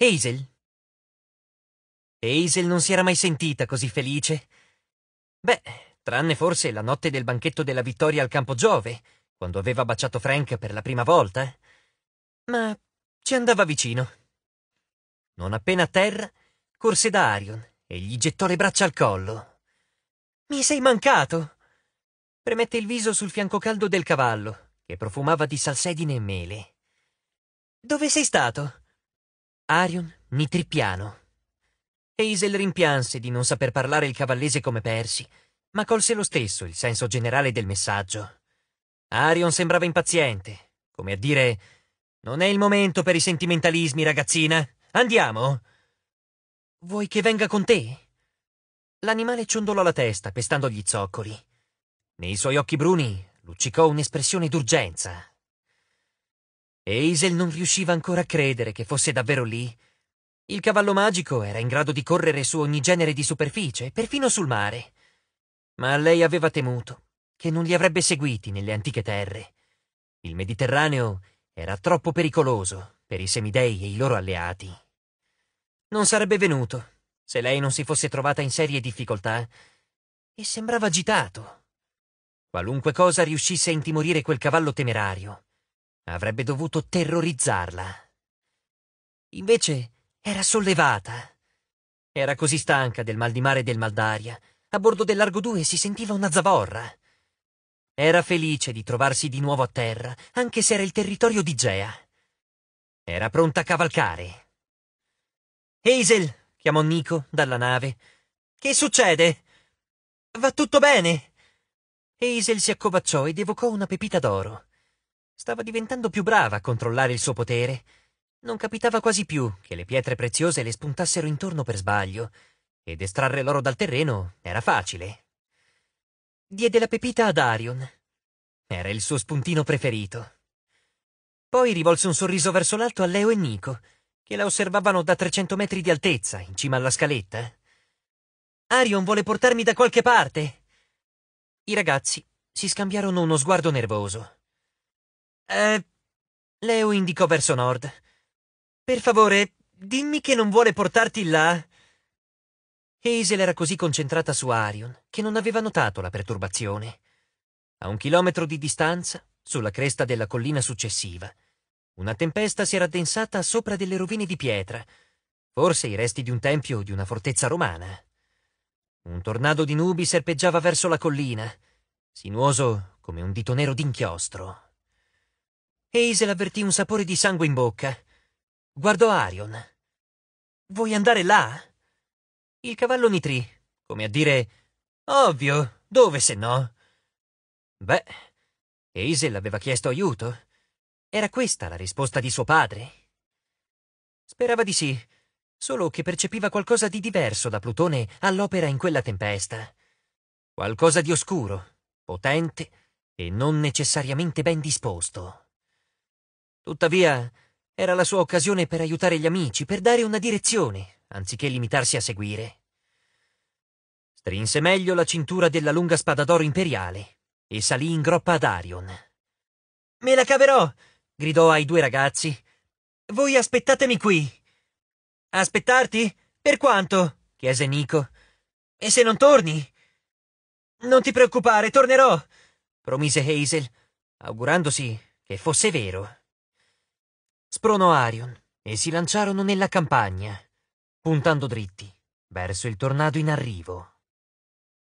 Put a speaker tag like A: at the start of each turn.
A: Hazel. Hazel non si era mai sentita così felice. Beh, tranne forse la notte del banchetto della vittoria al campo Giove, quando aveva baciato Frank per la prima volta. Ma ci andava vicino. Non appena a terra, corse da Arion e gli gettò le braccia al collo. Mi sei mancato! Premette il viso sul fianco caldo del cavallo, che profumava di salsedine e mele. Dove sei stato? Arion Nitripiano. Eisel rimpianse di non saper parlare il cavallese come Persi, ma colse lo stesso il senso generale del messaggio. Arion sembrava impaziente, come a dire Non è il momento per i sentimentalismi, ragazzina. Andiamo. Vuoi che venga con te? L'animale ciondolò la testa, pestando gli zoccoli. Nei suoi occhi bruni luccicò un'espressione d'urgenza. E Hazel non riusciva ancora a credere che fosse davvero lì. Il cavallo magico era in grado di correre su ogni genere di superficie, perfino sul mare. Ma lei aveva temuto che non li avrebbe seguiti nelle antiche terre. Il Mediterraneo era troppo pericoloso per i semidei e i loro alleati. Non sarebbe venuto se lei non si fosse trovata in serie difficoltà e sembrava agitato. Qualunque cosa riuscisse a intimorire quel cavallo temerario, Avrebbe dovuto terrorizzarla. Invece era sollevata. Era così stanca del mal di mare e del mal d'aria. A bordo del Largo 2 si sentiva una zavorra. Era felice di trovarsi di nuovo a terra, anche se era il territorio di Gea. Era pronta a cavalcare. Hazel, chiamò Nico dalla nave. Che succede? Va tutto bene? Hazel si accovacciò ed evocò una pepita d'oro. Stava diventando più brava a controllare il suo potere. Non capitava quasi più che le pietre preziose le spuntassero intorno per sbaglio, ed estrarre l'oro dal terreno era facile. Diede la pepita ad Arion. Era il suo spuntino preferito. Poi rivolse un sorriso verso l'alto a Leo e Nico, che la osservavano da 300 metri di altezza, in cima alla scaletta. Arion vuole portarmi da qualche parte! I ragazzi si scambiarono uno sguardo nervoso. Eh, Leo indicò verso nord. Per favore, dimmi che non vuole portarti là. Hazel era così concentrata su Arion che non aveva notato la perturbazione. A un chilometro di distanza, sulla cresta della collina successiva, una tempesta si era addensata sopra delle rovine di pietra, forse i resti di un tempio o di una fortezza romana. Un tornado di nubi serpeggiava verso la collina, sinuoso come un dito nero d'inchiostro. Hazel avvertì un sapore di sangue in bocca. Guardò Arion. Vuoi andare là? Il cavallo nitrì, come a dire Ovvio, dove se no? Beh, Hazel aveva chiesto aiuto. Era questa la risposta di suo padre. Sperava di sì, solo che percepiva qualcosa di diverso da Plutone all'opera in quella tempesta. Qualcosa di oscuro, potente e non necessariamente ben disposto. Tuttavia, era la sua occasione per aiutare gli amici, per dare una direzione, anziché limitarsi a seguire. Strinse meglio la cintura della lunga spada d'oro imperiale e salì in groppa ad Arion. Me la caverò! gridò ai due ragazzi. Voi aspettatemi qui! Aspettarti? Per quanto? chiese Nico. E se non torni? Non ti preoccupare, tornerò! promise Hazel, augurandosi che fosse vero. Spronò Arion e si lanciarono nella campagna, puntando dritti verso il tornado in arrivo.